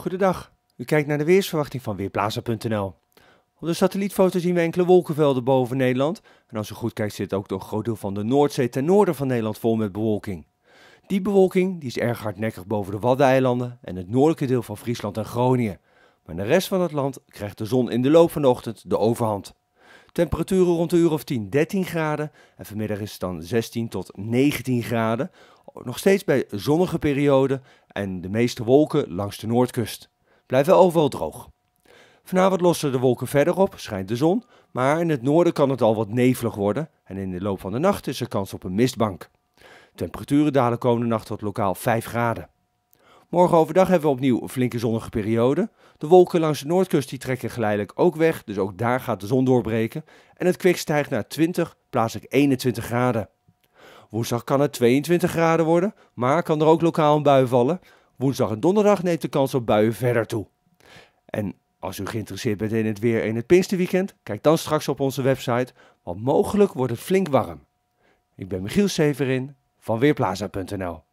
Goedendag, u kijkt naar de weersverwachting van Weerplaza.nl. Op de satellietfoto zien we enkele wolkenvelden boven Nederland. En als u goed kijkt zit ook een groot deel van de Noordzee ten noorden van Nederland vol met bewolking. Die bewolking die is erg hardnekkig boven de Waddeneilanden en het noordelijke deel van Friesland en Groningen. Maar in de rest van het land krijgt de zon in de loop van de ochtend de overhand. Temperaturen rond de uur of 10, 13 graden. En vanmiddag is het dan 16 tot 19 graden. Nog steeds bij zonnige perioden en de meeste wolken langs de noordkust. blijven overal droog. Vanavond lossen de wolken verder op, schijnt de zon, maar in het noorden kan het al wat nevelig worden en in de loop van de nacht is er kans op een mistbank. Temperaturen dalen komende nacht tot lokaal 5 graden. Morgen overdag hebben we opnieuw een flinke zonnige periode. De wolken langs de noordkust die trekken geleidelijk ook weg, dus ook daar gaat de zon doorbreken. En het kwik stijgt naar 20, plaatselijk 21 graden. Woensdag kan het 22 graden worden, maar kan er ook lokaal een bui vallen. Woensdag en donderdag neemt de kans op buien verder toe. En als u geïnteresseerd bent in het weer in het Pinksterweekend, kijk dan straks op onze website, want mogelijk wordt het flink warm. Ik ben Michiel Severin van Weerplaza.nl